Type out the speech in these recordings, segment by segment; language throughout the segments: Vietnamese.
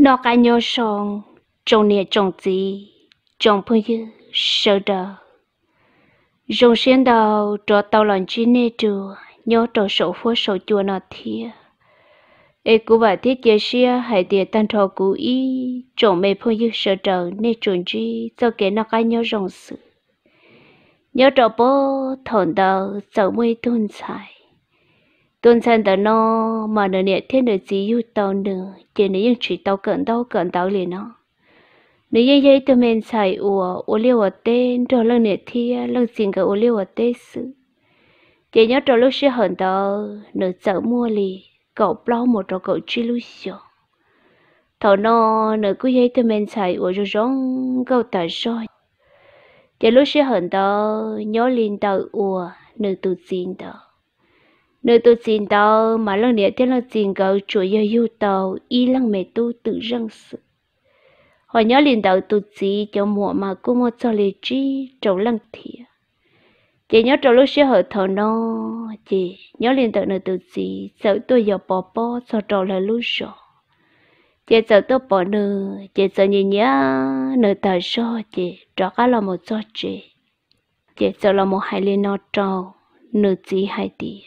nó cả nhớ song trong nè trong gì trong phương dư sơ đờ dùng xuyên đầu cho tàu lần chi nè trừ nhớ trò sổ phố sổ chùa nó thia ê cú bà thiết chế xia hãy tiền tan thọ cú y trong mê phương dư sơ đờ nè chuẩn chi cho kế nó cả nhớ rồng sự nhớ trò bố thổn đầu sợ mây tuôn xài tuần san tờ nó mà nó nè thiên nửa chỉ yêu tàu nữa, chỉ nửa dùng chỉ tàu cận tàu cận tàu liền nó nếu như vậy tụi mình xài ủa ủa liều ở tên rồi lần nè thì à, lần xin cái ủa liều ở tên sự chỉ nhớ trong lúc sẽ hận tàu nửa sợ mua li, cậu bao một trò cậu chi lúc xưa thọ nó nửa cứ vậy tụi mình xài ủa rồi rong cậu ta rồi chỉ lúc sẽ hận tàu nhớ liền tàu ủa nửa tự xin tàu nơi tôi xin đâu mà lần này tiếng là xin gấu chủ yếu yêu tàu y lăng mẹ tu tự răng sự họ nhớ liền đầu tôi chỉ cho mùa mà cô mua cho lì chi trầu lăng thìa chị nhớ trầu lúc xưa hở thở nó chị nhớ liền đầu nơi tụt gì sợ tôi giờ bỏ bỏ cho trầu là lúc rồi chị sợ tôi bỏ nữa chị sợ nhìn nhớ nơi tờ so chị trọ cá là một so chị chị sợ là một hai liền nó trầu nửa chỉ hai tìa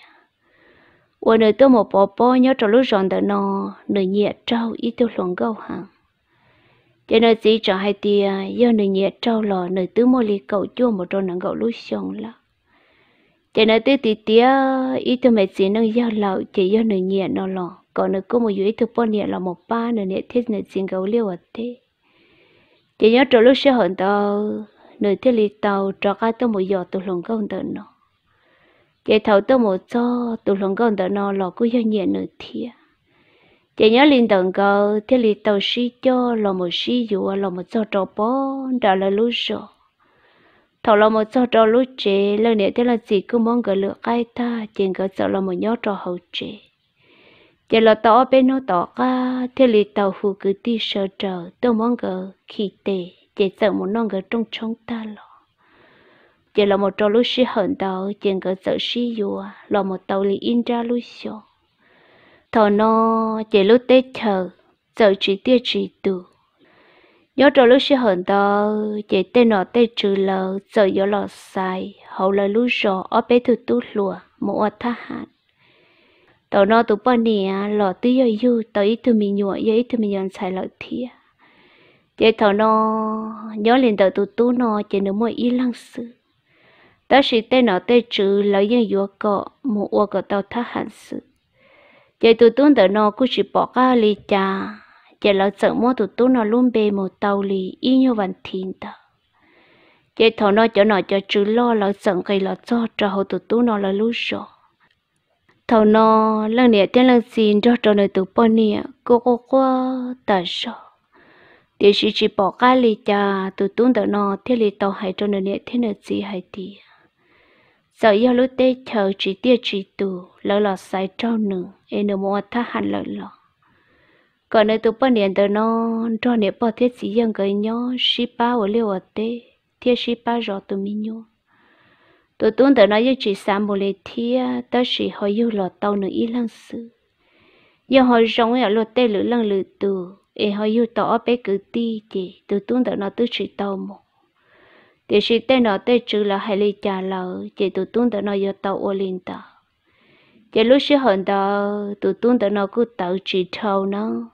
我那多么宝宝要找路上的呢，那也找一头龙狗哈。cho nên chỉ cho hai tia do nửa nhẹ trâu lò nửa tứ mô li cầu chua một trâu nắng gậu lúc xong là cho nên tứ tì tia ý tôi mẹ chỉ nâng do lò chỉ do nửa nhẹ nó lò còn nửa cô một dưới thực bò nhẹ là một ba nửa nhẹ thiết nửa xin gậu liêu ở à thế nhớ trâu lúc sẽ hận tàu nửa thiết li tàu trò cá tôi một giọt tôi lòng câu tàu nó chạy thầu tôi một cho tụi lòng con đó nó lọ cứ hơi nhẹ nữa thì chạy nhớ liền tận cầu thế lì tàu xí cho lọ một xí dụ lọ một cho trò bó đó là lú rồi thầu lọ một cho trò lú chế lần nữa thế là gì cứ mong gỡ lửa ai ta chèn gỡ sợ lọ một nhớ trò hậu chế chạy lọ tỏ bên nó tỏ ca thế lì tàu phụ cứ ti sợ trở tôi mong gỡ khi tệ chạy sợ một non gỡ trong trong ta lọ chỉ là một trò lúc sĩ hận đầu chỉ có sợ sĩ dùa là một tàu lý in ra lúc xô thọ nó chỉ lúc tết chờ sợ chỉ tiết chỉ tử nhớ trò lúc sĩ hận đầu chỉ tên nó tết trừ lờ sợ gió lọt sai hậu là lúc rò ở bé thử tú lùa một ọt tha hạt tàu nó tụ bọn nè lọ tư yo yu tàu ít tụi mình nhụa yo ít tụi mình nhận xài lợi thia chỉ thầu nó nhớ liền tàu tụ tú nó chỉ nữa mỗi y lăng sự đó chỉ tên nó tên chữ lấy những yếu cọ một ô cọ tàu thắt hạn sự giờ tụi cũng chỉ bỏ cả lì cha giờ nó mua tụi tôi nó luôn bề một tàu lì y như vạn thiên ta giờ thọ nó cho nó cho chữ lo nó cái nó cho cho hồ tụi tôi là lú sọ thọ nó lần này tên lần xin cho cho nó tụi bọn nè cô cô cô ta sợ thì chỉ bỏ cả lì cha tụi tôi đỡ nó lì tàu hay cho nó nè thế nó gì hay tiền giờ yêu lúc tê chờ chỉ tia chỉ tù lỡ lọ sai trâu nửa em nửa mua tha hẳn lỡ lọ còn nơi tụ bao niệm tờ nó cho niệm bao thiết chỉ dân cái nhó shi ba ở liêu ở tê thiết shi ba rõ tụ mi nhó tụ tuôn tờ nó yêu chỉ sáng một lệ thia ta chỉ họ yêu lọ tàu nửa ít lăng sự yêu họ rong ở lúc tê lửa lăng lửa tù em họ yêu tỏ bé cử ti chỉ tụ tuôn tờ nó tứ chỉ tàu một để sĩ tên nó tới trừ là hay lý trả lỡ chỉ tụ tung tới nó giờ tàu ô linh tàu chỉ lúc xưa hận đó tụ tung tới nó cứ tàu chỉ thâu nó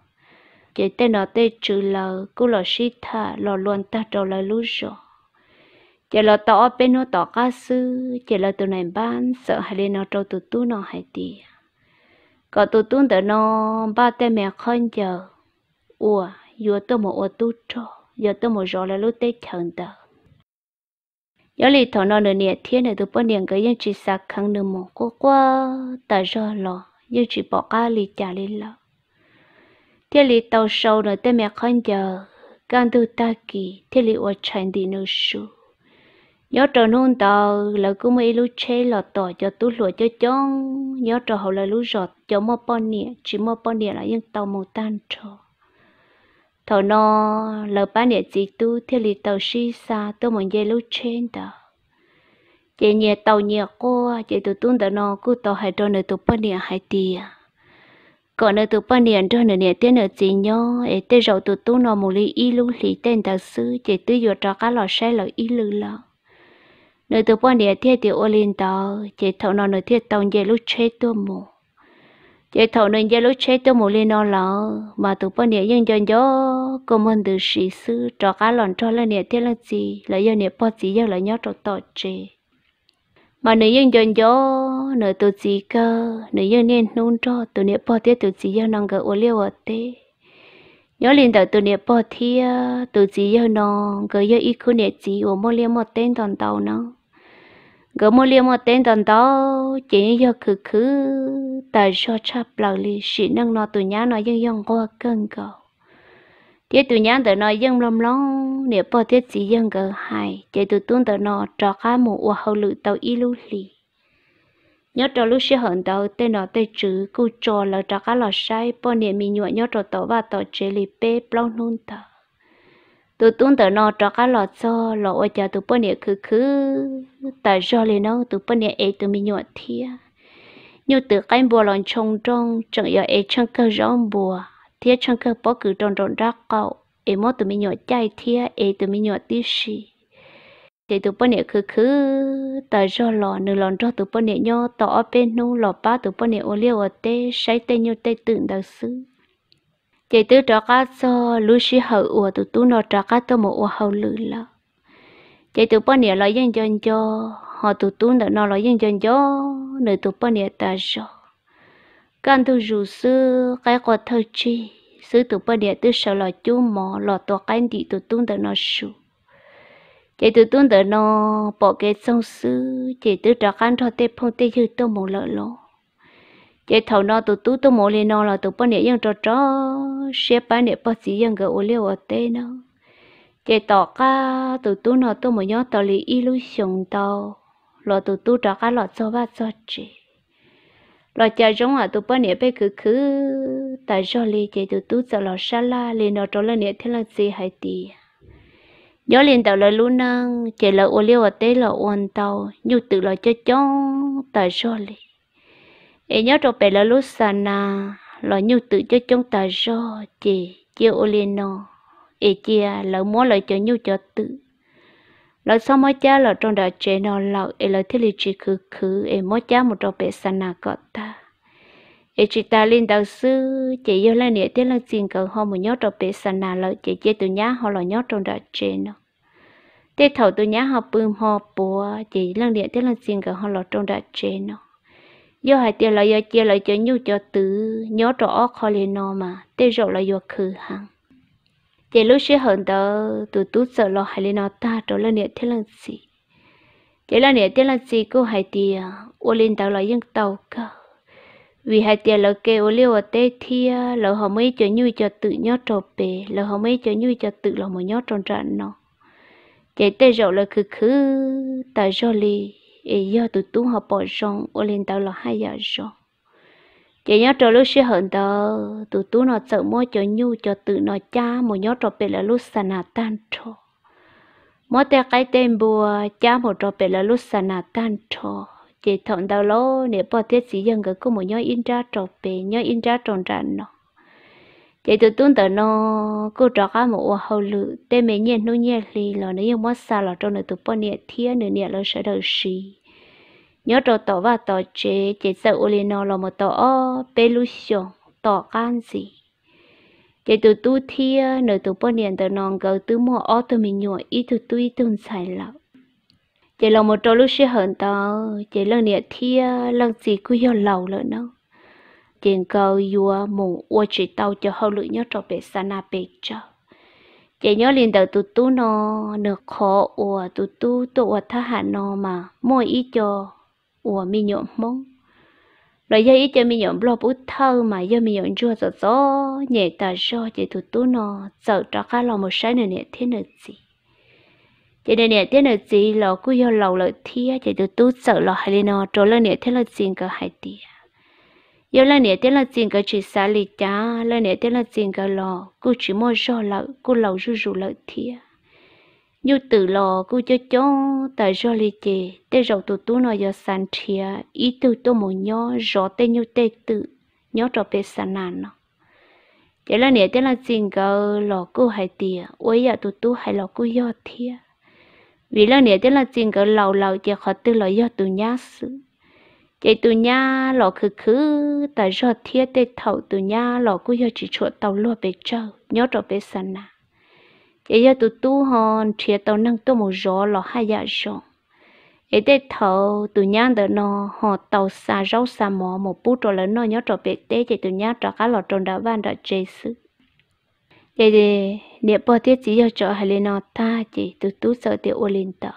chỉ tên nó tới trừ là cứ là sĩ thà là luôn ta trâu lại lúc rồi chỉ là tàu bên nó tàu cá sư chỉ là tụ này bán sợ hay lý nó trâu tụ tung nó hai tiền có tụ tung tới nó ba tên mẹ khôn chờ ủa vừa tôi một ô tụ trâu giờ tôi một rõ là lúc tới chẳng tàu 有里头那年天呢，都半年个人只杀坑的蘑菇瓜，大热了，人只 bỏ cá 里家里了。天里到手了，对面看着，干都大吉，天里我穿的那书。nhớ trò nôn tàu là cứ mấy lúc chế là tỏ cho tú lụa cho chong nhớ trò hậu là lúc rọt cho mò bò nè chỉ mò bò nè là yên tàu màu tan trò thầu nó lỡ ba địa chỉ tu theo lì tàu si xa tôi muốn dây lúc trên đó chị nhẹ tàu nhẹ cô chị tụ tung đó nó cứ tàu hai đôi nữa tụ ba địa hai tia còn nữa tụ ba địa đôi nữa địa tên nửa chị nhó ấy tên rầu tụ tung nó một ly y lúc lì tên tàu sư chị tư vừa cho cá lò xe lò y lư lò nữa tụ ba địa thiệt thì ô lên tàu chị thầu nó nửa thiệt tàu dây lúc trên tôi mù chế thầu nên giờ lúc chế tôi một lên nó lọ mà tụi bọn nè nhưng dần gió cô mình từ sĩ sư trò cá lòn trò lên nè thế là gì là do nè bỏ gì giờ là nhớ trò tọt chê mà nữ dân dần gió nữ tụi gì cơ nữ dân nên nôn cho tụi nhẹ bỏ thiết tụi gì giờ năng gỡ ô liu ở thế nhớ liền tới tụi nhẹ bỏ thiết tụi gì giờ nó gỡ giờ ít khu nhẹ gì ô mô liêu một tên toàn tàu nó gỡ mua liêm một tên tần đó chỉ do khử khử tại sao chắp lầu lì sĩ năng nó tụi nhá nó dân dân qua cơn cầu thế tụi nhá tụi nó dân lom lom nếu bỏ thế chỉ dân gỡ hai chạy tụi tuôn tụi nó trò khá một ua hậu lự tàu y lưu lì nhớ trò lúc xưa hận tàu tên nó tên chữ cụ trò là trò khá lò sai bỏ niệm mình nhuận nhớ trò tàu và tàu chế lì bê bao nôn tàu tụ tung tờ nó cho cá lọt cho lọ ở chợ tụ bơm nhẹ khứ khứ tờ cho lên nó tụ bơm nhẹ ai tụ mình nhọt thia như từ cái bùa lon trông trông chẳng giờ ấy chẳng cơ rong bùa thia chẳng cơ bỏ cử tròn tròn ra cậu ấy mót tụ mình nhọt chạy thia ấy tụ mình nhọt tí xì thì tụ bơm nhẹ khứ khứ tờ cho lọ nửa lon cho tụ bơm nhẹ nhau tỏ bên nu lọ ba tụ bơm nhẹ ô liu ở tê say tê như tê tưởng đầu xứ chị tư trọ cá so lú sĩ hậu ủa tụ tú nó trọ cá tôi một ủa hậu lử là chị tụ bao nhiêu loại dân dân cho họ tụ tú nó nó loại dân dân cho nửa tụ bao nhiêu ta cho, căn tu dù sư cái quả thơ chi sư tụ bao nhiêu tư sợ là chú mò lọ tụ cái thì tụ tú nó nó sụ chị tụ tú nó bỏ cái sông sư chị tư trọ cá cho tê phong tê hư tôi một lợi lỗ chế thầu nó tụ tú tụ mồ lên nó là tụ bớt nè yên trò trò xếp bán nè bớt gì yên cái ô liu ở tê nó chế tỏ cá tụ tú nó tụ mồ nhớ tỏ lý illusion à tàu lọ tụ tú trò cá lọ cho ba cho chị lọ cha giống à tụ bớt nè bé cứ cứ tại do lý chế tụ tú cho lọ sa la lên nó cho lên nè thế là gì hay tì gió lên tàu là luôn năng chế là ô liu ở tê là ôn tao nhu tự lọ cho chong tại do lý em nhớ rồi bé là lúc sàn à lo nhiều tự cho chúng ta rồi chị chưa ô liền nó em chia lỡ muốn lời cho nhiều cho tự lỡ sau mỗi cha lỡ trong đời trẻ nó lỡ em lỡ thiết lý chỉ khứ khứ em mỗi cha một trò bé sàn à có ta em chỉ ta lên đạo sư chị yêu là nịa thế là xin cầu họ một nhớ trò bé sàn à lỡ chị chơi tụi nhá họ lỡ nhớ trong đời trẻ nó thế thầu tụi nhá họ bơm họ bùa chị lần điện tê lần xin cầu họ lỡ trong đời trẻ nó giờ hai tiền là giờ chia lại cho nhu cho tứ nhớ rõ khó lên nó mà tê rõ là giờ khử hàng chỉ lúc xưa hơn đó tụi tú sợ lo hai lên nó ta trở lên nhiệt thế lần gì chỉ là nhiệt thế lần gì cô hai tiền ô lên tàu là dân tàu cơ vì hai tiền là kêu ô liu ở tê thia lỡ họ mới cho nhu cho tự nhớ trộn bề lỡ họ mới cho nhu cho tự là một nhớ trộn trận nó chỉ tê rõ là khử khử tại rồi ý do tụi tu họ bỏ rong ô lên tàu là hai giờ rồi chỉ nhớ trò lúc xưa hận tờ tụi nó sợ mua cho nhu cho tự nó cha một nhớ trò bể là lúc sanh tan trò mỗi tay cái tên bùa cha một trò bể là lúc sanh tan trò chỉ thọn tàu lô nếu bỏ thiết sĩ dân cái cô một nhớ in ra trò bể nhớ in ra tròn ra nó vậy tôi tuân tớ nó cô trò cá mũ hầu lự tê mấy nhiên nô nhiên lì lò nó như mất xa lò trong nửa tụp bọn nhiệt thiết nửa nhiệt lò sẽ đầu xì nhớ trò tỏ và tỏ chế chế sợ ô lì nó lò một tỏ ô bê lu xio tỏ can gì vậy tụi tu thiết nửa tụi bọn nhiệt tớ nó gấu tứ mò ô tụi mình nhủa ít tụi tu ít tụi xài lọc chế lòng một trò lúc xưa hận tao chế lần nhiệt thiên lần gì cứ hiểu lầu lợn đâu chèn câu yua mùng ua chỉ tàu cho hậu lưỡi nhớ trò bể sa na bể cho chè nhớ liền đầu tụt tú nó nửa khó ua tụt tú tụt ua tha hạ nó mà mỗi ý cho ua mi nhộn mông rồi giờ ý cho mi nhộn lo bút thơ mà giờ mi nhộn chưa gió rõ nhẹ ta gió chè tụt tú nó sợ cho cá lo một sai nữa nhẹ thế nữa gì chè nữa nhẹ thế nữa gì lo cứ vô lâu lợi thia chè tụt tú sợ lo hay lên nó trốn lên nhẹ thế là gì cả hai tia yêu là nè tiếng là chuyện cái chỉ xa lì cha là nè tiếng là chuyện cái lò cô chỉ mua rau lợ cô lẩu rú rú lợ thia như từ lò cô cho cho tại rau lì chè tê rau tụ tú nó giờ sàn thia ý từ tô mồ nhó rõ tên như tên tự nhó trò bê sàn nàn nó giờ là nè tiếng là chuyện cái lò cô hay tia ôi giờ tụ tú hay lò cô yo thia vì là nè tiếng là chuyện cái lẩu lẩu chè khó từ lò yo tụ nhát sự cái tụi nhà lọ khứ khứ tại giờ thiết tê thầu từ nhà lọ cứ giờ chỉ chỗ tàu lúa về trâu nhớ trở về sân nà cái giờ tụi tu hòn chia tàu năng tôi một gió lọ hai giờ rồi cái tê thầu từ nhà đỡ nó họ tàu xà rau xà mỏ một bút trâu lớn nó nhớ trở về tê cái từ nhà trâu cá lọ trâu đã van đã chơi sự cái để niệm bơ thiết chỉ giờ trâu hay lên nó ta chỉ từ tu sợ tiểu ô lên tàu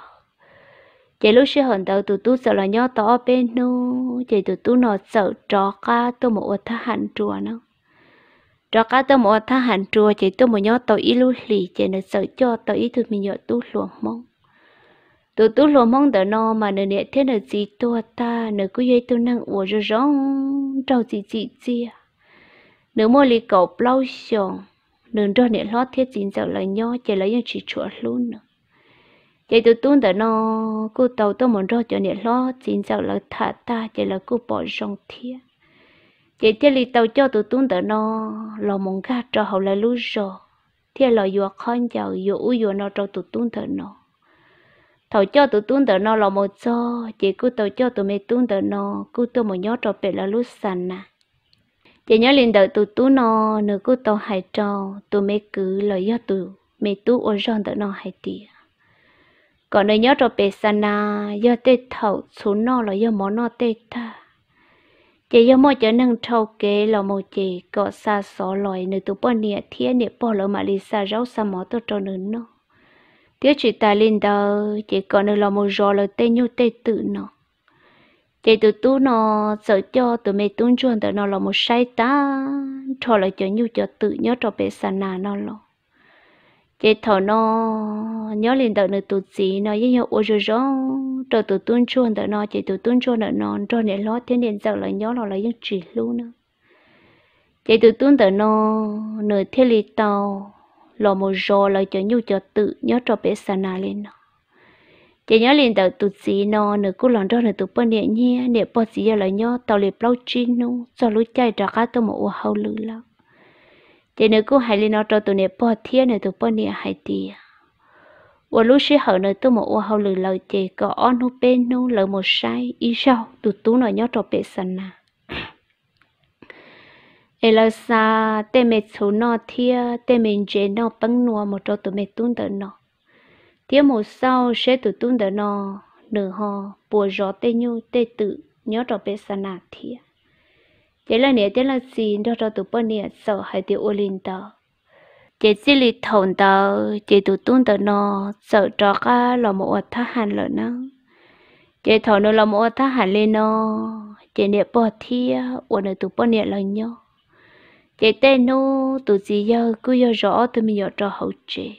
chị lúc xưa hận đầu tụt tôi sợ là nhau tỏ bên nu chị tụt tôi nó sợ trò cá tôi một thà hẳn chùa nó trò cá tôi một thà hẳn chùa chị tôi một nhau tàu ít lưu lì chị nó sợ cho tàu ít thôi mình nhớ tụt luồng mong tụt tôi luồng mong đỡ nó mà nửa nhẹ thế nửa gì tôi ta nửa cứ dây tôi năng uổng rồi rong trâu gì gì gì à. nửa mua lì cậu bao xong nửa cho nhẹ lót thiết chính sợ là nhau chị lấy những chỉ chùa luôn nữa chị tôi tuôn tới nó cô tàu tôi muốn rồi cho nên lo chính sau là thả ta chỉ là cô bỏ rong thia chị chỉ li tàu cho tôi tuôn tới nó lo muốn gạt cho hậu là lú rồi thì lo vừa khăn giàu vừa u vừa nó cho tôi tuôn tới nó tàu cho tôi tuôn tới nó lo một cho chị cô tàu cho tôi mới tuôn tới nó cô tôi muốn nhớ cho bé là lú sàn à chị nhớ liền đợi tụi tú nó nửa cô tàu hải cho tụi mẹ cứ lời do tụi mẹ tú ở rong đợi nó hải tiệt còn nơi nhớ rồi bé san na giờ tê thầu xuống nó là giờ món nó tê ta chỉ giờ mỗi chợ nâng thầu kế là một chỉ có xa xó lòi nơi tụ bò nịa thiên nịa bò lỡ mà lì xa rau xa mỏ tôi cho nữa nó tiếc chỉ ta lên đó chỉ còn nơi là một giò là tê nhu tê tự nó chỉ từ tu nó sợ cho từ mẹ tuôn chuồn tụi nó là một sai ta cho là chợ nhu cho tự nhớ cho bé san na nó lo cái thọ nó nhớ liền đợi nữa tụt gì nó với nhau ôi rồi rồi cho tụt tuôn chuồn đợi nó chỉ tụt tuôn chuồn đợi nó cho nên lo thế nên giờ lại nhớ là lại những chỉ luôn nữa chỉ tụt tuôn đợi nó nửa thế liền tàu lò một rò lại cho nhu cho tự nhớ cho bé sa lên nó chỉ nhớ liền đợi tụt gì nó nửa cú lòng cho nửa tụt bên điện nhia điện bao gì giờ lại nhớ tàu liền lâu chín nu cho lũ chạy ra cá tôi một ô hậu lử lắm để nữa cũng hay lên cho tụi nè bỏ thiên nè tụi bỏ nè hay tì và lúc sẽ hở nè tôi một ô hậu lử lời chè có on hô bên nô lời một sai y sau tụi tú nè nhớ cho bệ sân nà ê là sa tê mẹ chú nọ thia tê mẹ chế nọ bắn nua một cho tụi mẹ tuôn tờ nọ tiếp một sau sẽ tụi tuôn tờ nọ nửa ho bùa gió tê nhu tê tự nhớ cho bệ sân nà thia chỉ là nè thế là gì đó đó tụi bọn nè sợ hai tiêu ô linh đó chỉ chỉ lì thồn đó chỉ tụi tung đó nó sợ cho cả là một ạt thà hàn lợn nó chị thồn nó là một ạt thà hàn lên nó chị nè bỏ thi ô nè tụi bọn nè là nhau chỉ tên nó tụi gì giờ cứ giờ rõ tụi mình giờ cho hậu chị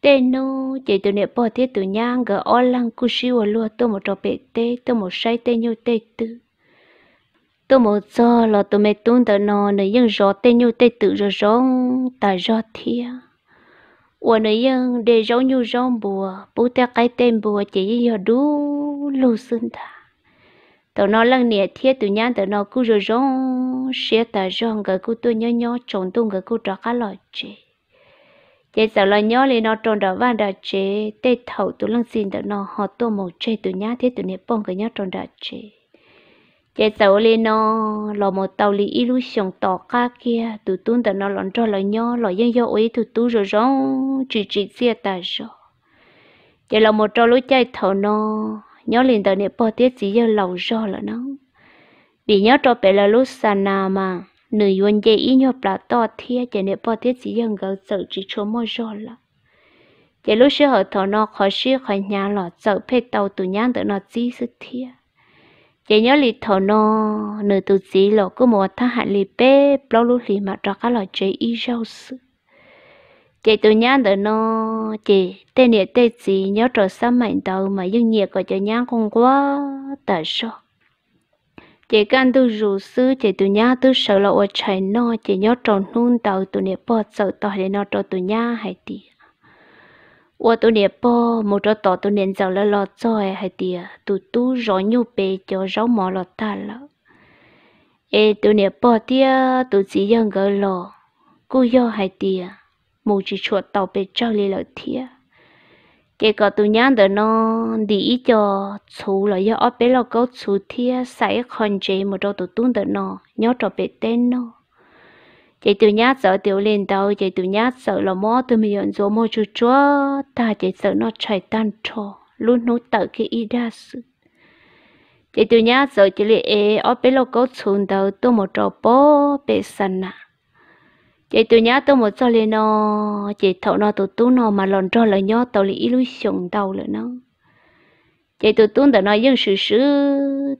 tên nó chỉ tụi nè bỏ thi tụi nhang cái ô lăng cứ siêu luôn tụi một trò bể tê tụi một say tê nhau tê tư tôi một giờ là tôi mới tuôn tới nó nãy dân rõ tên nhau tên tự rõ rõ tại rõ thia ủa nãy dân để rõ nhau rõ bùa bố ta cái tên bùa chỉ giờ đủ lù xương ta tôi nó lần nè thiết từ nhá tôi nó cứ rõ rõ xe ta rõ người cứ tôi nhớ nhớ chọn tôi người cứ trọ cá lọ chị chị sợ là nhớ lên nó tròn đó và đó chị tê thầu tụi lần xin tụi nó họ tôi một chơi tụi nhá thế tụi nè bông cái nhớ tròn đã chị chế tàu lên nó lò một tàu lì illusion tỏ ca kia tụ tún tờ nó lọn cho lò nhó lò dân do ấy tụ tú rồi rong chỉ chỉ xe ta rồi chế lò một trò lối chạy thầu nó nhó liền tờ nè bò tiết chỉ giờ lầu do là nó bị nhớ trò bể là lúc sana mà nửa yuan dây ý nhó bà to thia chế nè bò tiết chỉ giờ gạo sợ chỉ chỗ môi rõ là chế lúc sẽ hợp thầu nó khó sĩ khỏi nhà lò sợ phải tàu tụ nhang tờ nó chỉ sự thia chị nhớ lì thọ nó nửa từ chỉ lọ cứ một thằng hạn lì bé bao lúc lì mà cho các loại chế y rau sự chị tụi nhá đỡ nó chị tên nhẹ tên gì nhớ trở sao mạnh đầu mà dương nhiệt của chị nhá không quá tại sao chị can tu rủ sư chị tụi nhá tu sợ lọ ở trời nó chị nhớ tròn nôn đầu tụi nhẹ bỏ sợ tỏi để nó cho tụi nhá hay tiếc 我都年包，một chỗ tỏ tôi nên giàu là lo chơi hay tiề, tụ tú rõ nhu bề cho rõ mỏ lo ta là. Ê tôi niệm bỏ tiề, tụ chỉ dân gỡ lo, cô do hay tiề, mù chỉ chuột tàu bề cho lì lợi tiề. Chỉ có tụ nhắn đỡ nó đi cho chú là do ở bề lo câu chú tiề, sai khăn một chỗ tụ tuôn đỡ nó, nhớ cho bề tên nó chị tự nhát sợ tiểu lên đầu chị tự nhát sợ là mò tôi mình nhận số mò chú chúa ta chị sợ nó chạy tan trò luôn nó tự cái ý đa sự chị tự nhát sợ chị lệ ế ở bên lô cốt xuống đầu tôi một trò bó bê sân à chị tự nhát tôi một cho lên nó chị thọ nó tụt tú nó mà lòn trò là nhó tàu lý xuống đầu rồi nó chạy tụi tung đã nói dân sự sự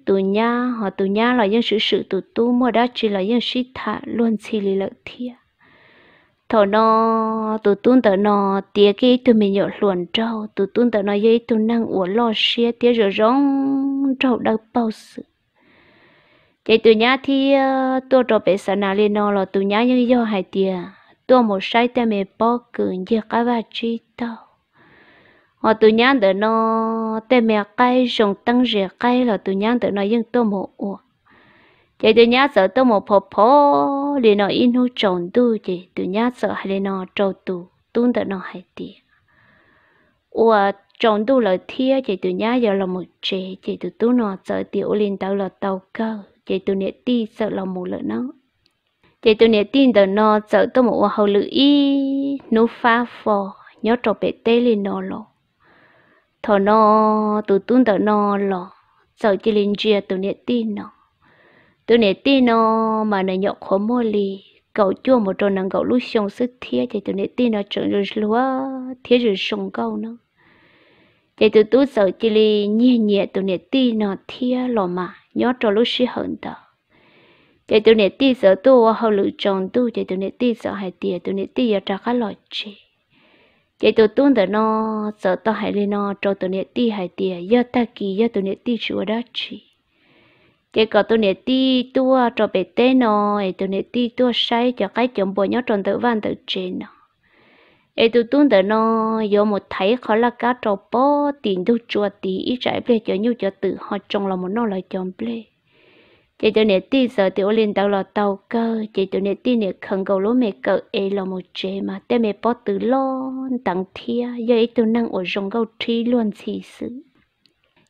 tụi nha họ tụi nha là dân sự sự tụi tu mua đó chỉ là dân sĩ thả luôn xì lì lợi thiệt thọ nó tụi tung đã nó tía cái tụi mình nhớ luồn trâu tụi tung đã nói với tụi năng uổng lo xe tía rồi rong trâu đâu bao sự chạy tụi nha thì ờ, tôi trò bé sản nào lên nó là tụi nha như do hai tía tôi một sai tay mẹ bỏ cứng giờ cả vật chi tao họ tụi nhang đỡ nó tên mẹ cây rồng tăng rẻ cây là tụi nhang đỡ nó yên tô mộ ủa chị tụi nhang sợ tô mộ phò phò liền nó in hú tròn tu chị tụi nhang sợ hay liền nó trâu tu tuôn đỡ nó hay tiệt ủa tròn tu là thia chị tụi nhang giờ là một trẻ chị tụi tu nó sợ tiểu liền tao là tàu cơ chị tụi nhẹ ti sợ là một lợn nó chị tụi nhẹ tin đỡ nó sợ tô mộ hầu lự y nú pha phò nhớ trộm bể tê liền nó lộ thọ nó tụ tún đỡ nó lò sau chỉ linh chia tụ nệ tin nó tụ nệ tin nó mà nè nhậu khó mua lì cậu chua một tròn nàng cậu lúc xong sức thiết thì tụ nệ tin nó chẳng rồi lúa thiết rồi xong câu nó thì tụ tụ sợ chỉ lì nhẹ nhẹ tụ nệ tin nó thiết lò mà nhớ trò lúc xí hận tờ thì tụ nệ tin sợ tu tụ hậu lựa chọn tu thì tụ nệ tin sợ hai tiệt tụ nệ tin giờ trả khá lọt chi chạy tụi tuôn tụi nó sợ to hải lên nó cho tụi nè ti hải tiề do ta kỳ do tụi nè ti chúa đó chỉ, chạy có tụi nè ti tua cho bé tê nó ấy tụi nè ti tua say cho cái chồng bò nhớ tròn tự van tự trên nó ấy tụi tuôn tụi nó do một thấy khó là cá trâu bò tiền đâu chúa tí ít trái ble cho nhiêu cho tự họ trồng là một nó lại chồng ble chị tôi nè tí giờ tôi lên tàu là tàu cơ chị tôi nè tí nè không cầu lúa mẹ cờ ấy là một chế mà tê mẹ bỏ từ lô tặng thia giờ ấy tôi năng ở trong câu trí luôn chỉ sự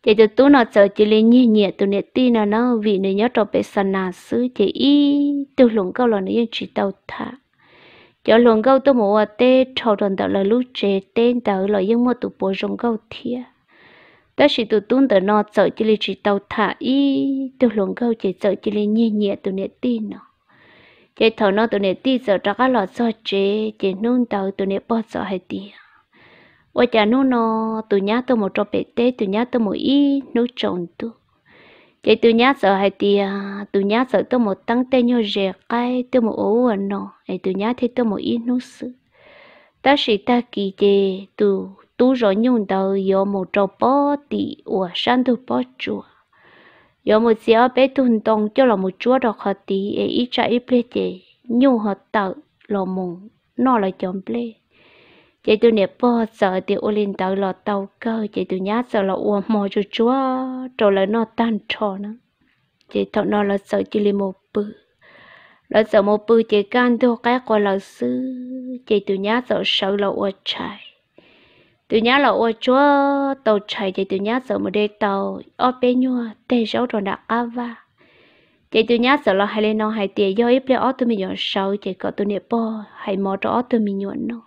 chị tôi tú nọ giờ chị lên nhẹ nhẹ tôi nè tí là nó vì nè nhớ trò bé sàn nà sứ chị y tôi lùng câu là nè yên chỉ tàu thả cho lùng câu tụi mua tê trâu đòn tàu là lú chế tên tàu là yên mua tụi bò trong câu thia đó chỉ tụi tuôn tờ nó sợ chỉ là chỉ tàu thả y từ luồng câu chỉ sợ chỉ là nhẹ nhẹ từ nè tin nó chỉ thầu nó từ nè tin sợ ra các lọ sợ chế chỉ nôn tàu từ nè bỏ sợ hay tiền và cha nôn nó tụi nhá tụi một trò bể tê tụi nhá tụi một y nô trồng tu, chỉ từ nhá sợ hay tiền từ nhá sợ từ một tăng tê nhô rẻ cái từ một ố ở nó ấy tụi nhá thì tụi một y nô sự ta chỉ ta kỳ chế từ tu rồi nhung đầu yo một trâu bó tỉ của sang tu bó chùa yo một gì ở bé tuần tông cho là một chúa đọc họ tỉ ấy ít trái ít ple chè nhung họ tự là mùng nó là chọn ple chạy tụi nè bò sợ thì ô lên tàu lò tàu cơ chạy tụi nhát sợ là ua mò cho chúa trâu là nó tan trò nữa chạy thọ nó là sợ chỉ lên một bự là sợ một bự chạy can thôi cái quả là sư chạy tụi nhát sợ sợ là ua chạy tụi nhá là ô chúa tàu chạy thì tụi nhá sợ một đê tàu ô bé nhua tê rau rồi đã cá va chạy tụi nhá sợ là hai lên nó hai tiền do ít lấy ô tụi mình nhọn sâu chạy có tụi nè bò hai mò cho ô tụi mình nhọn nó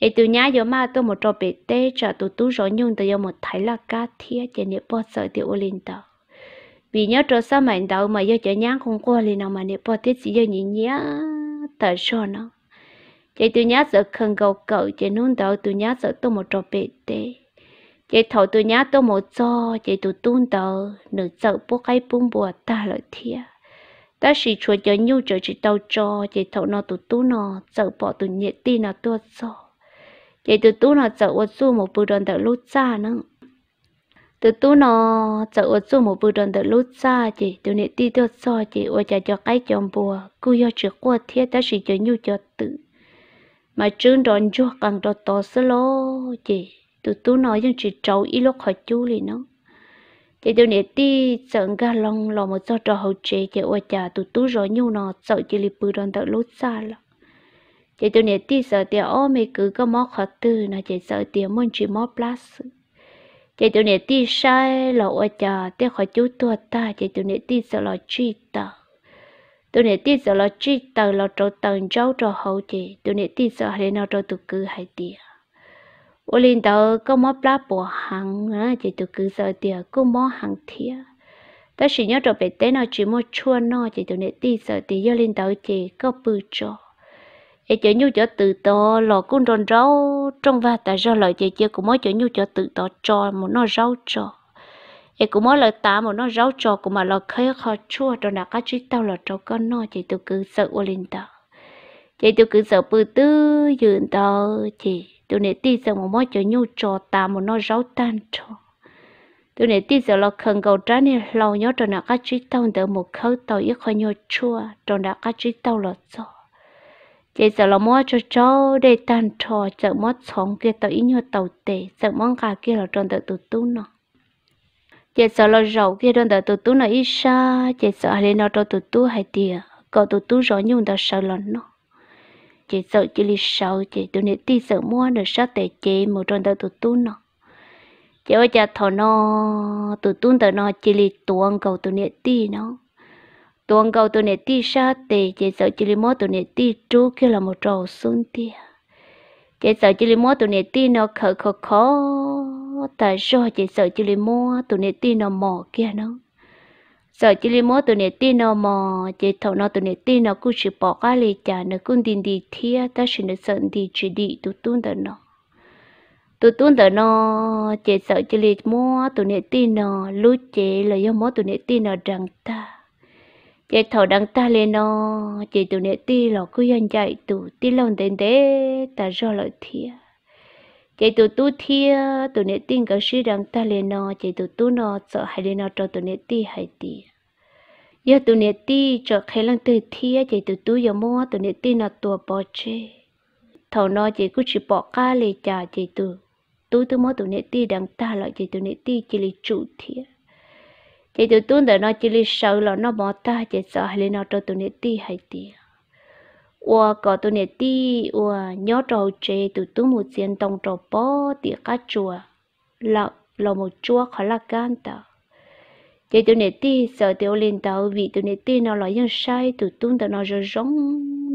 ấy tụi nhá giờ mà tôi một trò bể tê trả tụi tú rõ nhung tụi giờ một thái là cá thia chạy nè bò sợ thì ô lên tàu vì nhớ trò sao mà tàu mà do chạy nhá không qua lên nào mà nè bò tết chỉ do nhìn nhá tờ cho nó chị tôi nhớ sợ khăn gầu cỡ chị nôn đầu tôi nhớ sợ tôi một trò bể tê chị thầu tôi nhớ tôi một cho chị tôi tuôn đầu nửa sợ bố cái bún bùa ta lợi thia ta chỉ chùa cho nhiêu cho chị tàu cho chị thầu nó tôi tu nó sợ bỏ tôi nhẹ tì nó tôi cho chị tôi tu nó sợ ô su một bữa đòn đợi lúc xa nữa từ tu nó sợ ô su một bữa đòn đợi lúc xa chị tôi nhẹ tì tôi cho chị ô cha cho cái chồng bùa cứ cho chuyện qua thiết ta chỉ cho nhiêu cho tự mà trứng đòn chua càng đòn to xí lô chị tụi tú nói những chuyện cháu ít lúc hỏi chú liền nó chị tụi này ti chẳng ga lòng lò một do trò hậu chế chị ôi chả tụi tú rồi nhiêu nó sợ chị lì bự đòn đợi lốt xa lắm chị tụi này ti sợ tiệt ô mày cứ có mó khó tư nó chị sợ tiệt muốn chị mó plus chị tụi này ti sai lò ôi chả tiệt hỏi chú tua ta chị tụi này ti sợ lò chi ta tụi nè tí giờ là chi tờ là trâu tần cháu trâu hậu chị tụi nè tí giờ hay nào trâu tụi cứ hay tìa ô linh tàu có mó lá bỏ hàng á chị tụi cứ giờ tìa có mó hàng thìa ta chỉ nhớ trâu bé té nào chỉ mó chua nó chị tụi nè tí giờ thì ô linh tàu chị có bự cho ấy chị nhu cho tự to lò cún tròn rau trong và tại do lại chị chưa cũng mó chị nhu cho tự to cho một nó rau cho e cũng mới là tám mà nó rau trò cũng mà là khơi khó chua cho nó các chú tao là trâu con nó chỉ tôi cứ sợ ô linh tao chỉ tôi cứ sợ bự tư dừng ta chỉ tôi nè tí sợ một mới cho nhu trò tám mà nó rau tan trò tôi nè tí sợ là khẩn cầu trái nè lâu nhớ cho nó các chú tao đỡ một khâu tao ít khó nhau chua cho nó các chú tao là sợ chỉ sợ là mua cho cháu để tan trò sợ mất sống kia tao ít nhau tàu tệ sợ món gà kia là tròn tao tụt tú nó chị sợ lo rầu kia đơn đợi tụt tú nó ít xa chị sợ hay nó cho tụt tú hay tiề có tụt tú rõ nhung đã sợ lần nó chị sợ chỉ lì sợ chị tụi nít ti sợ mua được sát tệ chị một trong đợi tụt tú nó chị ơi cha thọ nó tụt tú đợi nó chỉ lì tuồng cầu tụi này ti nó tuồng cầu tụi này ti sát tệ chị sợ chỉ lì mua tụi này ti trú kia là một trò xuống tiề chị sợ chỉ lì mua tụi này ti nó khờ khờ khó ta cho chỉ sợ chỉ lấy mua tụi nè tin nó mò kia nó sợ chỉ lấy mua tụi nè tin nó mò chỉ thầu nó tụi nè tin nó cứ chỉ bỏ cái lì chả nó cũng tin đi thia ta chỉ nó sợ đi chỉ đi tụt tuôn đó nó tụt tuôn đó nó chỉ sợ chỉ lấy mua tụi nè tin nó lúc chỉ là do mua tụi nè tin nó rằng ta chị thầu đăng ta lên nó chị tụi nè ti lọ cứ dân chạy tụi ti lòng tên thế ta do lợi thiệt chạy tụ tu thia tụ nết tin cái suy rằng ta lên nó chạy tụ tu nó sợ hay lên nó cho tụ nết ti hay ti giờ tụ nết ti cho khai lăng từ thia chạy tụ tu giờ mua tụ nết ti nó tua bỏ chê thầu nó chạy cứ chỉ bỏ ca lì trả chạy tụ tu tu mua tụ nết ti đằng ta lại chạy tụ nết ti chỉ lì chủ thia chạy tụ tu đợi nó chỉ lì sợ là nó bỏ ta chạy sợ hay lên nó cho tụ nết ti hay tiệt 我搞多年地，我鸟找这都都没见动着包的个捉，老老没捉可拉干的。这多年地手丢领导为多年地那老人晒都冻的那热热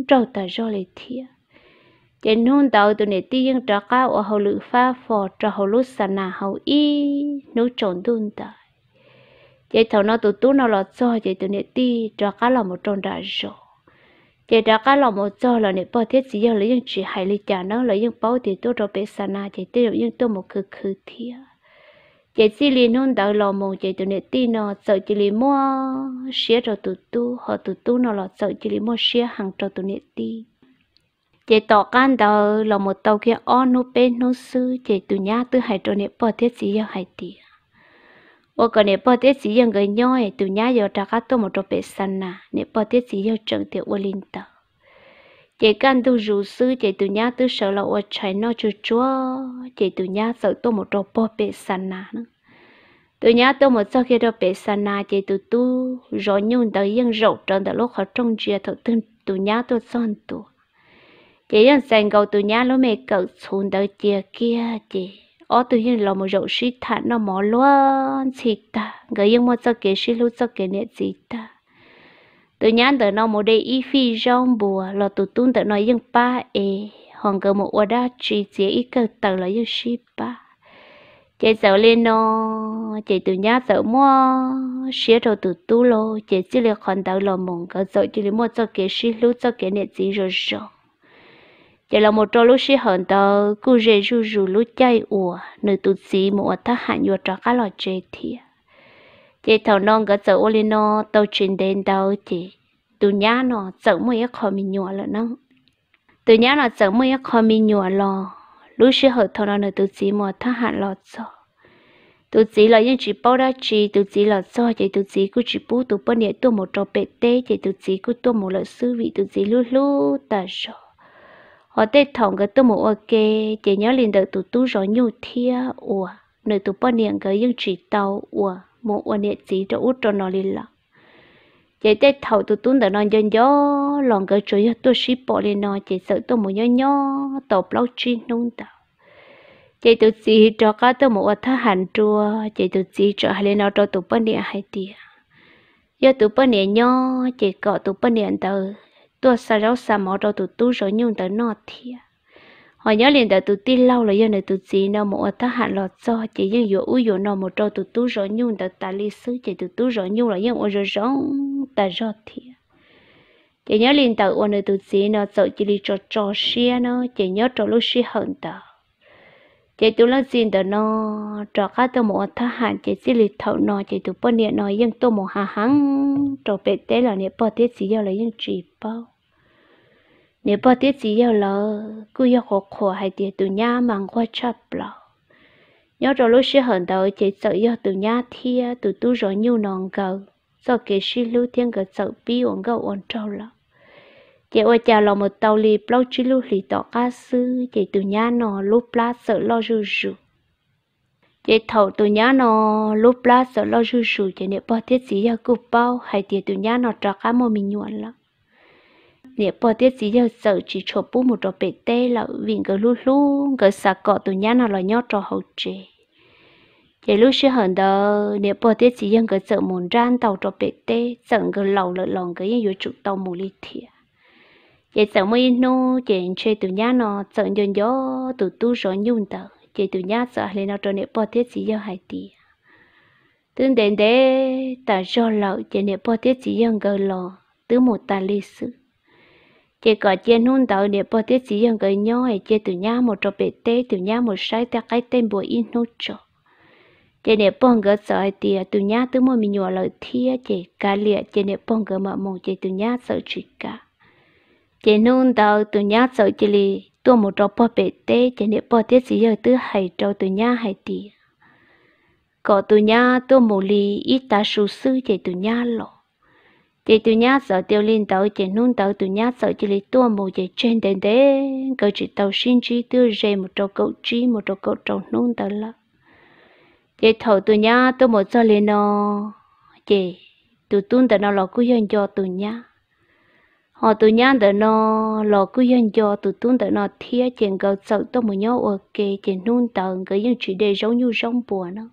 照的热了天。这弄到多年地人找个我后路发佛找后路山那后一努种冻的。这头那都冻那老早这多年地找个老没种的热。chị đã cá lòng một chỗ là nè bao thiết chỉ giờ lấy những chị hay lấy trả nó lấy những bao thì tôi cho bé sana chị tôi rồi những tôi một cứ cứ thiệt chị chỉ liên hôn đợi lòng một chị tôi nè tin nó sợ chỉ liên mua xe cho tụt tu họ tụt tu nó là sợ chỉ liên mua xe hàng cho tụi nè tin chị tỏ can đợi lòng một tàu kia on nó bên nó sư chị tụi nhá tôi hay cho nè bao thiết chỉ giờ hay tiệt ô còn nếu bỏ tiết gì những người nhoi từ nhà giờ trả các tôi một chỗ bể săn nà nếu bỏ tiết gì những trận thì ô linh tờ chị can tu rủ sư chị từ nhà tu sợ là ô chạy nó chú chúa chị từ nhà sợ tôi một chỗ bỏ bể săn nà từ nhà tôi một sau khi đó bể săn nà chị từ tu rồi nhung tới những rậu trần tới lúc họ trong chia thật tương từ nhà tôi son tu chị đang sành cầu từ lúc mẹ cậu xuống tới chia kia chị ở tự nhiên là một dấu sĩ thả nó mỏ luôn chị ta người yên mà cho kế sĩ lúc cho kế nè chị ta tự nhiên tự nó một đây y phi rong bùa là tụt tuân tự nó yên ba e hòn cờ một quả đa chỉ chỉ ít cờ tự là yên sĩ ba chị sợ lên nó chị tự nhiên sợ mua sĩ rồi tụt tu lo chị chỉ là còn tự là mong cờ sợ chỉ là mua cho kế sĩ lúc cho kế nè chị rồi rồi giờ là một trò lúc xí hận tờ cứ rề ru ru lúc chạy ủa nơi tụt xí mùa ta hạn vô trò cá lò chê thì chị thầu non cái sợ ô nó tàu chuyển đến đâu chị tụ nhá nó sợ mua ít khó mình nhọ lợn nó tụ nhá nó sợ mua ít khó mình nhọ lò lúc xí hận thầu non nơi tụt xí mùa ta hạn lò sợ tụt xí là những chị bao đã chị tụt xí là so chị tụt xí cứ chỉ bút, tụt bao nhiêu tụt một trò bể tê chị tụt xí cứ tụt một lợi sư vị tụt xí lú lú ta sợ họ tê thòng cái tôi một ok chị nhớ liền đợi tụt tú rồi nhu thia ủa nơi tụt bao niệm cái dân chỉ tàu ủa một ủa niệm chỉ cho út cho nó liền là chị tê thầu tụt tú đợi nó nhớ gió, lòng cái chuối tôi ship bỏ liền nó chị sợ tôi một nhớ nhớ tộp lâu chi nung tàu chị tụt chỉ cho cái tôi một thà hành chùa, chị tụt chỉ cho hai liền nó cho tụt bao niệm hai tia giờ tụt bao niệm nhớ chị gọi tụt bao niệm tàu tôi sao rau xà mỏ đâu tụt tu rau nhung tới nọ thì họ nhớ liền đợi tụt tin lâu rồi giờ này tụt gì nào một ta hạn lọt cho chỉ riêng dụ u dụ nào một trâu tụt tu rau nhung tới ta lý sứ chỉ tụt tu rau nhung rồi giờ ôi rồi rõ ta rõ thì chỉ nhớ liền tàu ôn này tụt gì nào sợ chỉ đi cho cho xia nó chỉ nhớ cho lúc xia hận tàu chị tụi nó xin tờ nó cho cá tụi một thà hạn chỉ xin lịch thầu nó chỉ tụi bọn nè nó yên tụi một hà hăng trò bể tế là nè bỏ tiết xí giao là yên chỉ bao nếu bà tiết chỉ yêu lỡ cứ yêu khổ khổ hay tiết tụi nhà mang qua chấp lỡ nhớ rồi lúc xưa hận đầu chỉ sợ yêu tụi nhà thia tụi tu rồi nhiều nòng cầu sau kể sĩ lưu thiên cờ sợ bị ổn gấu ổn trâu lỡ chỉ ôi chào lòng một tàu lì bao chỉ lưu lì tỏ ca sư chỉ tụi nhà nọ lúc lá sợ lo rù rù chỉ thầu tụi nhà nọ lúc lá sợ lo rù rù chỉ nếu bà tiết chỉ yêu cục bao hay tiết tụi nhà nọ trọ cá một mình nhuận lắm nếu bỏ tiết gì giờ sợ chỉ cho bố một trò bể tê là viện cái lu lu cái sạc cọ tụi nhá nào là nhó trò hậu chế vậy lúc xưa hận đó nếu bỏ tiết gì giờ cái sợ muốn ran tàu trò bể tê sợ cái lầu lợn lòng cái yếu chụp tàu mù li thiệt vậy sợ mấy nô chuyện chơi tụi nhá nó sợ nhon gió tụi tu rồi nhung tờ chị tụi nhá sợ lên nó trò nè bỏ tiết gì giờ hai tiệt tương đến để ta do lợ chị nè bỏ tiết gì giờ cái lò tứ một ta lịch sử chỉ có trên nung đầu để bỏ tiết sử dụng cái nhau hay chỉ từ nhà một trò bể tê từ nhà một sai ta cái tên bộ in nốt cho chỉ để bong cái sợ thì từ nhà từ một mình nhỏ lời thia chỉ cả liệt chỉ để bong cái mà mong chỉ từ nhà sợ chỉ cả chỉ nung đầu từ nhà sợ chỉ li tua một trò bỏ bể tê chỉ để bỏ tiết sử dụng từ hai trò từ nhà hai tỷ có từ nhà tua một li ít ta sưu sư chỉ từ nhà lộ thì tụi nhá sợ tiêu linh tàu chị nung tàu tụi nhá sợ chỉ lấy tua mù chị trên đền đế cậu chị tàu xin chị tư rề một trâu cậu trí một trâu cậu trâu nung tàu là, chị thầu tụi nhá tôi một giờ liền nó chị tụi tuôn tàu nó là cứ dành cho tụi nhá họ tụi nhá tàu nó là cứ dành cho tụi tuôn tàu nó thía chị cậu sợ tôi một nhau ok chị nung tàu cái những chị để giống như giống buồn nó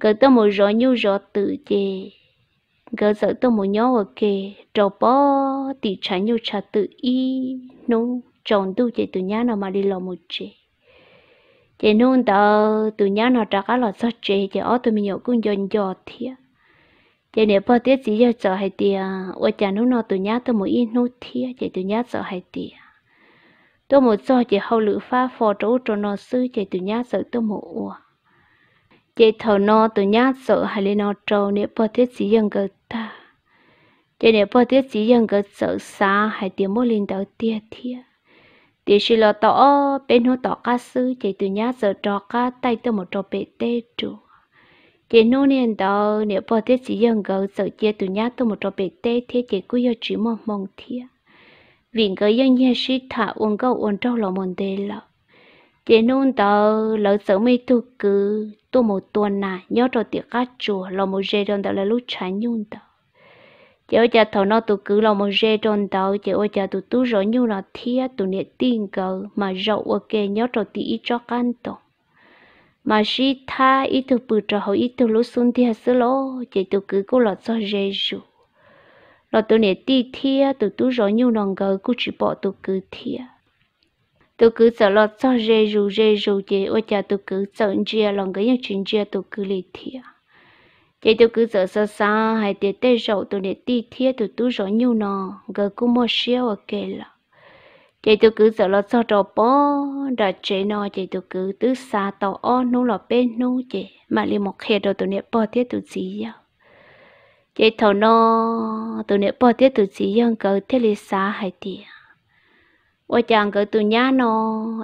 cậu tôi một rõ như rõ tự chị gỡ dở tôi một nhau ở kề trầu bò thì trả nhiều trả tự y nô tròn tu chạy từ nhà nào mà đi lò một chị chị nôn tờ từ nhà nào trả cả lò sao chế chạy ở tụi mình nhậu cũng dọn dò thiệt chạy nếu bao tiết gì giờ sợ hay tiệt ở chả nô nó từ nhà tôi một y nô thiệt chạy từ nhà sợ hay tiệt tôi một giờ chạy hậu lữ pha phò trấu cho nó sư chạy từ nhà sợ tôi một uổng chế thầu nó từ nhát sợ hay lên nó trâu nếu bơ thiết chỉ dân cơ ta chế nếu bơ thiết chỉ dân cơ sợ xa hay tiếng mô linh đầu tia thia thì sự là tỏ bên hô tỏ ca sư chế từ nhát sợ trò ca tay tôi một trò bể tê trụ chế nô niên đó nếu bơ thiết chỉ dân cơ sợ chế từ nhát tôi một trò bể tê thế chế cứ yêu chỉ mong mong thia vì cơ dân nhà sĩ thả uống câu uống trâu lò mòn tê lợ chế nôn tờ lỡ sợ mi tu cứ tu một tuần nà nhớ rồi tiệc các chùa lò một dê đơn tờ là lúc chán nhung tờ chế ôi cha thầu nó tu cứ lò một dê đơn tờ chế ôi cha tu tu rõ nhung là thia tu niệm tin cờ mà rậu ok nhớ rồi tí ít cho can tờ mà khi tha ít tu bự trò hậu ít tu lúc xuống thia sứ lô chế tu cứ cố lọt cho dễ chịu. lọt tu niệm ti thia tu tu rõ nhung là cờ cứ chỉ bỏ tu cứ thia tôi cứ sợ lo cho rê rù rê rù chị ôi cha tôi cứ sợ chia lòng cái những chuyện chia tôi cứ lì thiệt chị tôi cứ sợ sợ xa hay tiệt tê rậu tôi để ti thiệt tôi tú rõ nhiều nọ gờ cũng mua siêu ở kề là chị tôi cứ sợ lo cho trò bó đã chế nọ chị tôi cứ tứ xa tàu o nô là bên nô chị mà li một khe đồ tôi nè bó tiệt tôi gì vậy chị thầu nọ tôi nè bó tiệt tôi gì vậy cờ thế li xa hay tiệt ว่าจังก็ตุญาโน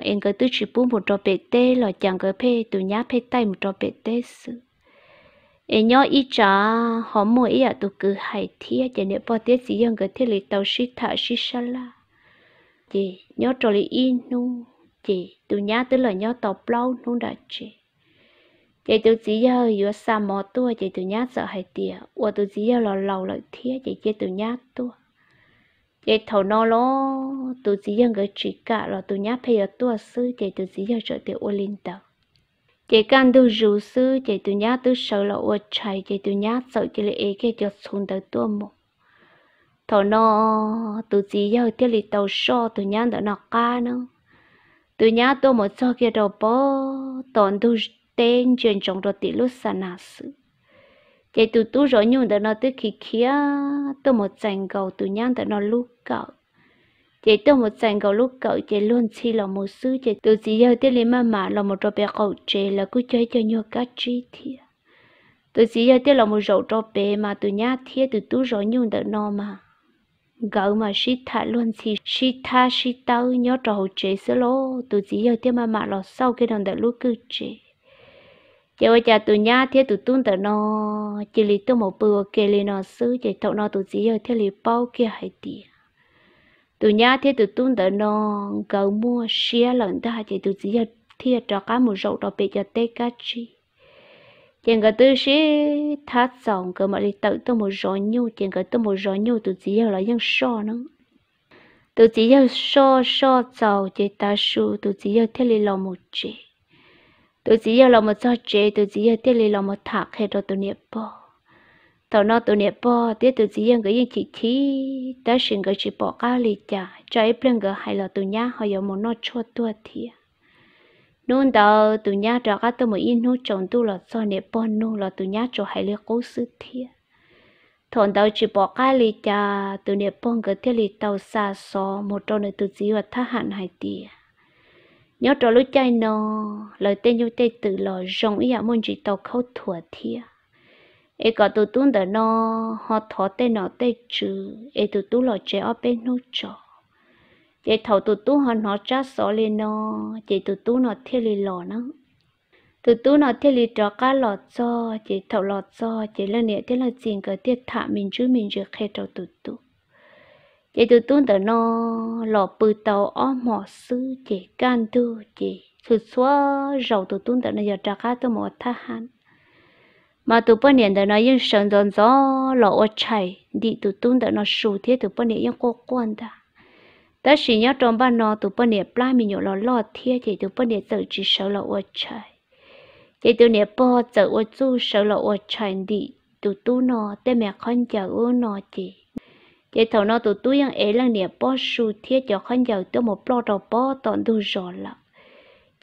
เองก็ตุชิปุ่มบุตรเปเต้หลอจังก็เพตุญาเพใต้บุตรเปเต้สเอ็งย่ออีจ้าหอมมวยอ่ะตุกือหายเทียจะเนี่ยพอเตี้ยสิยังก็เทลิตเอาชิถาชิชละจีย่อจลิอินูจีตุญาตุหลอย่อตอบเล่านูดัดจีจีตุจีย่ออยู่สามหมอตัวจีตุญาจะหายเตียว่าตุจีย่อหล่อเหล่าเลยเทียจีจีตุญาตัว để thầu nó lo tụi chỉ dân cái chỉ cả là tụi nhá phải là tua sư để tụi chỉ dân sợ tiểu ô linh tàu chỉ cần tụi rủ sư để tụi nhá tu sợ là ô chạy để tụi nhá sợ chỉ là ấy cái cho xuống tới tua một thầu nó tụi chỉ dân tiêu lì tàu so tụi nhá đỡ nó ca nữa tụi nhá tôi một so kia đồ bó toàn tụi tên chuyện trong đồ tỷ lúc sanh sự chạy tụ tu rồi nhung để nó tự khí khí tôi một chàng cầu tụ nhang để nó lúc cậu chị tôi một chàng cầu lúc cậu chị luôn chi là một sư chị tụ chỉ yêu tới lấy mà mà là một trò bé cậu chị là cứ chơi cho nhau cá chi thiệt tụ chỉ yêu tới là một rổ trò bé mà tụ nhang thiết tụ tu rồi nhung để nó mà gỡ mà shi thà luôn thì shi thà shi tao nhớ trò hồ chế sơ lô tôi chỉ yêu tới mà mà là sau cái đồng đợi lúc cứ chế giờ bây giờ tụi nhá thế tụi tuân tờ nó chỉ lì tôi một bữa kể lì nó xứ chỉ thọ nó tụi chỉ ở thế lì bao kia hay tì tụi nhá thế tụi tuân tờ nó cầu mua xia lần ta chỉ tụi chỉ ở thiết cho cá một rậu đó bây giờ tê cá chi chẳng có tư sĩ thắt sòng cơ mà lì tự tôi một rõ nhu chẳng có tôi một rõ nhu tụi chỉ ở là dân so nó tụi chỉ ở so so giàu chỉ ta su tụi chỉ ở thế lì lòng một chỉ tôi chỉ yêu lòng một sao chế tôi chỉ yêu tiếc là lòng một thạc hay rồi tôi niệm bỏ tàu nó tôi niệm bỏ tiếc tôi chỉ yêu cái yên chỉ chỉ đã xin cái chỉ bỏ cá lì chả cho ấy bên cái hay là tôi nhá họ có một nói cho tôi thì nôn đầu tôi nhá cho các tôi một yên nô chồng tôi là sao niệm bỏ nôn là tôi nhá cho hay là cố sự thì thằng đầu chỉ bỏ cá lì chả tôi niệm bỏ cái tiếc là tàu xa xó một trong này tôi chỉ yêu thà hạn hay tiền nhớ trò lối chạy nó lời tên như tê tự lò rong ý à môn chỉ tàu khâu thủa thia ê có tụ tuấn đỡ nó họ thọ tên nó tê chữ ê tụ tú lò trẻ ở bên nô trò để thầu tụ tú họ nó cha xó lên nó chị tụ tú nó thiết lì lò nó tụ tú nó thiết lì trò cá lò cho chị thầu lò cho chị lần này thế là chuyện cái tiết thả mình chứ mình chưa khe trò tụ tú chị từ tuôn tới nó lọ bự tàu ó mỏ sư chị can tu chị sụt xóa rầu từ tuôn tới nó giờ trả cá tôi mỏ tha hắn mà tụi bọn niệm tới nó yên sơn dồn gió lọ ô chạy đi tụi tuôn tới nó sù thế tụi bọn niệm yên cô quan ta ta chỉ nhớ trong ban nó tụi bọn niệm plai mình nhổ lọ lọ thế chị tụi bọn niệm tự chỉ sợ lọ ô chạy chị tụi niệm bỏ tự ô chu sợ lọ ô chạy đi tụi tuôn nó tên mẹ con chờ ô nó chị vậy thầu nó tụi tôi ăn ấy lần nè bỏ xu thiết cho khăn dầu tôi một bó đầu bỏ tọn tôi rồi là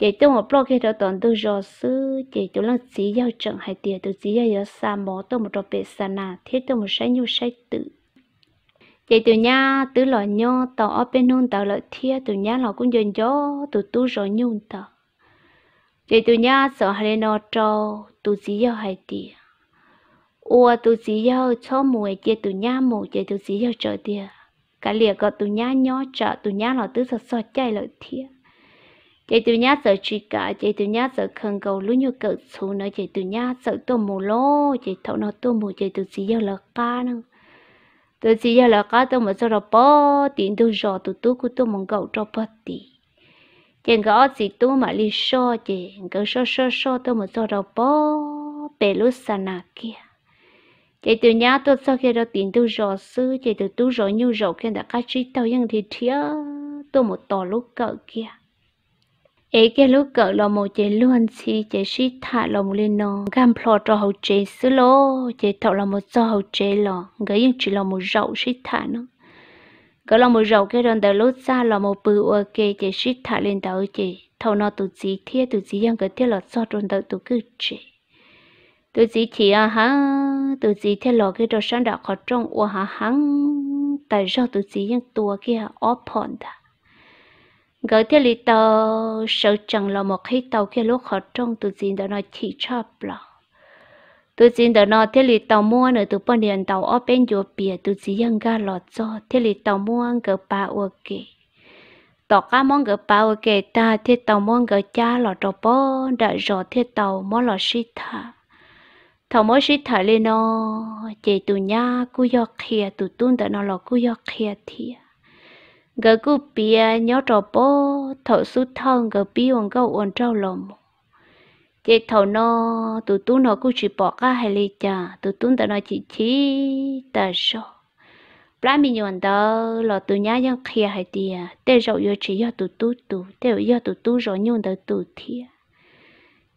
vậy tôi một bó kia đó tọn tôi rồi sư vậy tôi lăng chỉ giao trận hai tiền tôi chỉ giao giờ xa mỏ tôi một đầu bể xa nà thiết tôi một sai nhu sai tự vậy tôi nha tôi lọ nho tàu ở bên nôn tàu lợi thiết tụi nha lọ cũng dần gió tôi tôi rồi nhung tàu vậy tôi nha sợ hai nó trâu tôi chỉ giao hai tiền ủa tụi sĩ giờ cho mùi kia tụi nhá mù chơi tụi sĩ giờ trở tiền cả liệt có tụi nhá nhó trở tụi nhá là tứ sợ sợ chạy lợi thiệt chạy tụi nhá sợ truy cả chạy tụi nhá sợ khẩn cầu lũ như cỡ số nữa chạy tụi nhá sợ tụi mù lô chạy thấu nó tụi mù chạy tụi sĩ giờ là ca nương tụi sĩ giờ là ca tụi mà sợ là bỏ tiền tụi rò tụi tụi của tụi mong cầu cho bớt tiền chẳng có gì tụi mà li so chạy cỡ so so so tụi mà sợ là bỏ bể lũ sana kia chạy từ nhà tôi sau khi đó tìm tôi rõ sư chạy từ tôi rõ như rõ khi đã cắt trí tao nhưng thì thiếu tôi một tò lúc cỡ kia ấy cái lúc cỡ là một chạy luôn xí chạy xí thả là một lên nó gam plo cho hậu chế sư lô chạy thọ là một do hậu chế lò người nhưng chỉ là một rậu xí thả nó cỡ là một rậu cái đòn đầu lúc xa là một bự ở kê chạy xí thả lên đầu chạy thầu nó từ gì thiết từ gì nhưng cái thiết là do đòn đầu tụ cứ chạy tôi chỉ chỉ à ha tôi chỉ theo lo cái đồ sáng đạo khó trông ô hà hăng, tại sao tôi chỉ những tua kia ó phòn ta gỡ theo lì tàu sợ chẳng là một khi tàu kia lúc khó trông tôi chỉ đã nói chỉ chập là tôi chỉ đã nói theo lì tàu mua nữa tôi bận điện tàu ó bên chỗ bìa tôi chỉ những ga lọ cho theo lì tàu mua gỡ ba ô kì tàu cá món gỡ ba ô kì ta theo tàu món gỡ cha lọ trò bò đã rõ theo tàu món lọ xí thà thầu mới sĩ thở lên nó chạy tù nhá cú yo khía tù tuôn đỡ nó là cú yo khía thì gỡ cú bia nhớ trò bố thầu sút thân gỡ bia ông gâu ông trâu lồng chạy thầu nó tù tuôn nó cú chỉ bỏ cả hai ly trà tù tuôn đỡ nó chỉ chỉ ta số bla mi nhon đó là tù nhá yang khía hai tia tê rậu yo chỉ yo tù tù tù tê yo tù tù rồi nhung đỡ tù thiệt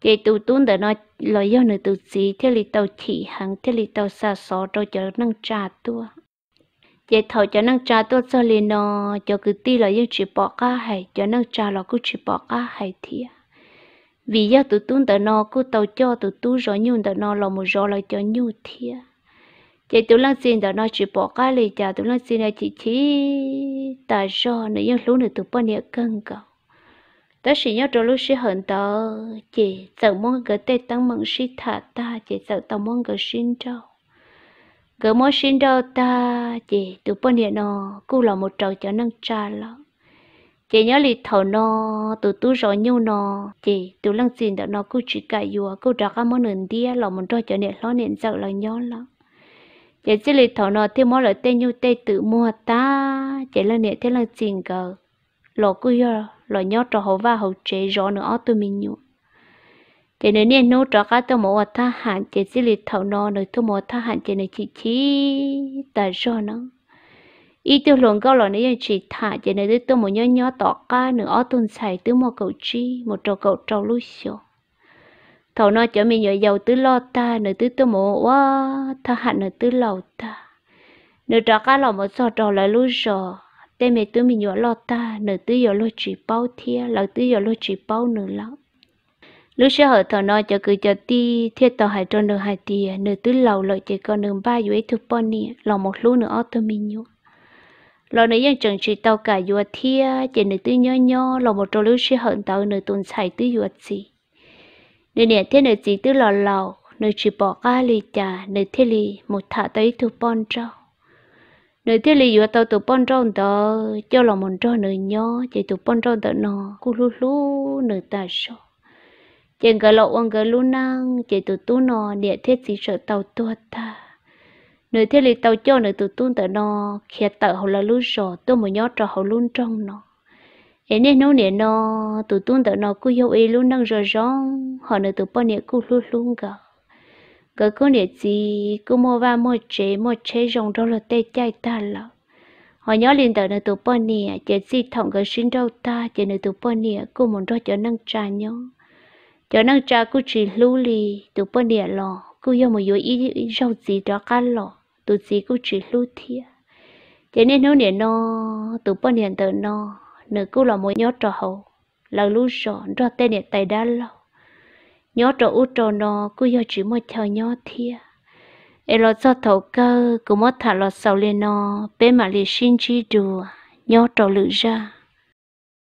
chị tu tún để nói lo do nữa tu sĩ thế li tàu chỉ hàng thế li tàu xa xó cho cho năng trà tua chị thầu cho năng trà tua cho li nó cho cứ ti là những chỉ bỏ cả hai cho năng trà là cứ chỉ bỏ cả hai thì vì do tu tún để nó cứ tàu cho tu tu rồi nhung để nó là một rồi là cho nhung thiệt chị tu lăng xin đó nó chỉ bỏ cả lì chả tu lăng xin là chỉ chỉ ta do nữa những lúc nữa tu bao nhiêu cân cầu đó chỉ nhớ rồi lúc sẽ hận tớ chỉ giờ mong cái tê tăng mong sĩ thả ta chỉ giờ tao mong cái sinh đâu cái mong sinh đâu ta chỉ từ bên hiện nó cũng là một trò cho năng trà lắm chỉ nhớ lì thầu nó từ tú rõ nhau nó chỉ từ lăng xin đó nó cũng chỉ cãi dùa cũng đã cả món nền đi là một trò cho nên lo nên giờ là nhớ lắm chỉ chỉ lì thầu nó thì mỗi lần tê nhau tê tự mua ta chỉ là nè thế là xin cờ lộ cũng rồi lo nhau trò hậu và hậu chế rõ nữa tụi mình nhủ thế nên nên nô trò cá tao mua tha hạn chế chỉ lịch thảo nó nơi tao mua tha hạn chế nơi chỉ chí tại rõ nó ý tiêu luận câu là nếu chỉ thả chế nơi tôi mua nhỏ nhỏ tỏ cá nữa tuần xài tứ mua cầu chi một trò cầu trâu lui xio thảo nó cho mình nhỏ giàu tứ lo ta nơi tứ tôi mua quá tha hạn nơi tứ lầu ta nơi trò cá là một trò trò lại lui rồi tên mẹ tôi mình nhỏ lo ta nửa tư nhỏ lo chỉ bao thia là tư nhỏ lo chỉ bao nửa lắm lúc sau họ thọ nói cho cứ cho ti thiết tàu hải cho nửa hải ti nửa tư lầu lợi chỉ còn nửa ba dưới thuộc bọn nè lòng một lúc nửa tư mình nhỏ lo nửa dân chẳng chỉ tàu cả dùa thia chỉ nửa tư nhỏ nhỏ lòng một trâu lúc sau họ tàu nửa tuần xài tư dùa gì nửa nè thế nửa gì tư lò lầu nửa chỉ bỏ ca lì trà nửa thế lì một thả tới thuộc bọn trâu nơi thế li vừa tàu tụ bón trâu tớ cho lòng mòn trâu nơi nhỏ chạy tụ bón trâu tớ nó cu lu lu nơi ta sợ chừng cái lộ ông cái lu năng chạy tụ tu nó địa thiết gì sợ tàu tua ta nơi thế li tàu cho nơi tụ tu tớ nó khi tớ hầu là lu sợ tôi một nhó trò hầu luôn trong nó em nên nấu nè nó tụ tu tớ nó cứ yêu ý lu năng rồi rong họ nơi tụ bón địa cu lu lu cả cứ cứ để gì cứ mua vào mua chế mua chế rong đâu là tê chạy ta là họ nhớ liền tới nơi à, tụ bò nè chế gì thòng cái sinh đâu ta chế nơi tụ bò nè à, cứ muốn cho cho nâng trà nhớ cho nâng trà cứ chỉ lưu lì tụ bò nè à lọ cứ yêu một yêu ý rau gì đó cả lọ tụ gì cứ chỉ lưu thiệt chế nên nó nè nó tụ bò nè tới nó nơi cứ là một nhớ trò hậu là lưu sọ cho tê nè tay đá lọ nhớ trò u trò nó cứ do chỉ một thờ nhớ thia em lo cho thầu cơ cũng mất thả lo sầu lên nó bé mà lì xin chi đùa nhớ trò lự ra